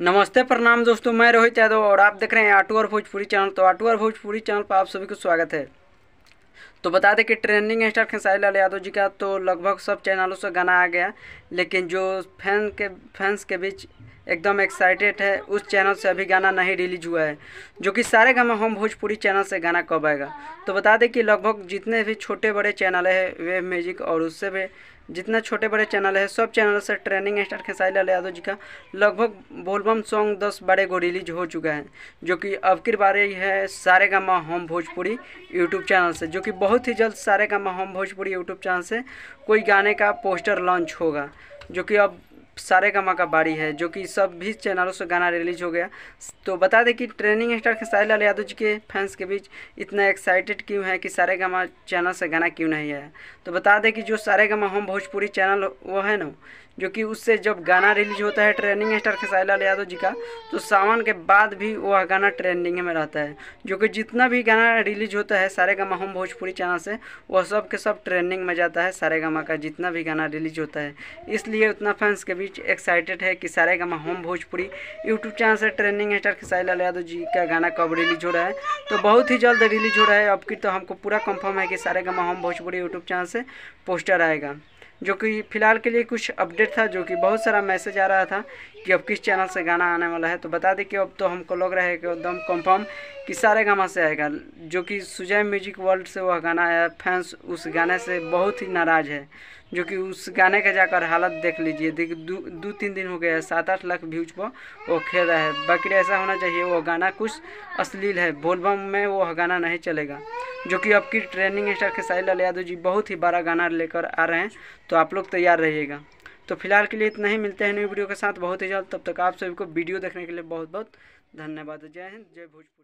नमस्ते प्रणाम दोस्तों मैं रोहित यादव और आप देख रहे हैं आटू और भोजपुरी चैनल तो आटू और भोजपुरी चैनल पर आप सभी को स्वागत है तो बता दें कि ट्रेंडिंग स्टार खेसारी लाल यादव जी का तो लगभग सब चैनलों से गाना आ गया लेकिन जो फैन के फैंस के बीच एकदम एक्साइटेड है उस चैनल से अभी गाना नहीं रिलीज हुआ है जो कि सारे गामा हम भोजपुरी चैनल से गाना कब आएगा तो बता दें कि लगभग जितने भी छोटे बड़े चैनल है वेब म्यूजिक और उससे भी जितना छोटे बड़े चैनल है सब चैनल से ट्रेनिंग स्टार खेसारी लाल यादव जी का लगभग बोलबम सॉन्ग दस बड़े को रिलीज हो चुका है जो कि अब की बारे है Saregama home Bhojpuri YouTube channel से जो कि बहुत ही जल्द Saregama home Bhojpuri YouTube channel से कोई गाने का पोस्टर लॉन्च होगा जो कि अब सारे गमा का बाड़ी है जो कि सभी चैनलों से गाना रिलीज हो गया तो बता दें कि ट्रेनिंग स्टार खेसारी लाल यादव जी के फैंस के बीच इतना एक्साइटेड क्यों है कि सारे गमा चैनल से गाना क्यों नहीं आया तो बता दें कि जो सारे गमा होम भोजपुरी चैनल वो है ना जो कि उससे जब गाना रिलीज होता है ट्रेनिंग स्टार खेसारी लाल यादव जी का तो सावन के बाद भी वह गाना ट्रेंडिंग में रहता है जो कि जितना भी गाना रिलीज होता है सारे गमा होम भोजपुरी चैनल से वह सब के सब ट्रेंडिंग में जाता है सारे गमा का जितना भी गाना रिलीज होता है इसलिए उतना फैंस के बीच भी एक्साइटेड है कि Saregama home Bhojpuri YouTube channel से ट्रेंडिंग है स्टार लाल यादव जी का गाना कब रिलीज हो रहा है तो बहुत ही जल्द रिलीज हो रहा है अब की तो हमको पूरा कंफर्म है कि Saregama home Bhojpuri YouTube channel से पोस्टर आएगा जो कि फ़िलहाल के लिए कुछ अपडेट था जो कि बहुत सारा मैसेज आ रहा था कि अब किस चैनल से गाना आने वाला है तो बता दें कि अब तो हमको लग रहा है कि एकदम कंफर्म कि सारे गामा से आएगा जो कि सुजय म्यूजिक वर्ल्ड से वह गाना आया फैंस उस गाने से बहुत ही नाराज़ है जो कि उस गाने का जाकर हालत देख लीजिए देख दो तीन दिन हो गया सात आठ लाख व्यूज पर वो खेल रहा है बाकी ऐसा होना चाहिए वह गाना कुछ अश्लील है बोलबम में वह गाना नहीं चलेगा जो कि आपकी ट्रेनिंग स्टार खेसारी लाल यादव जी बहुत ही बड़ा गाना लेकर आ रहे हैं तो आप लोग तैयार रहिएगा तो फिलहाल के लिए इतना ही मिलते हैं न्यू वीडियो के साथ बहुत ही जल्द तब तक आप सभी को वीडियो देखने के लिए बहुत बहुत धन्यवाद जय हिंद जय भोजपुर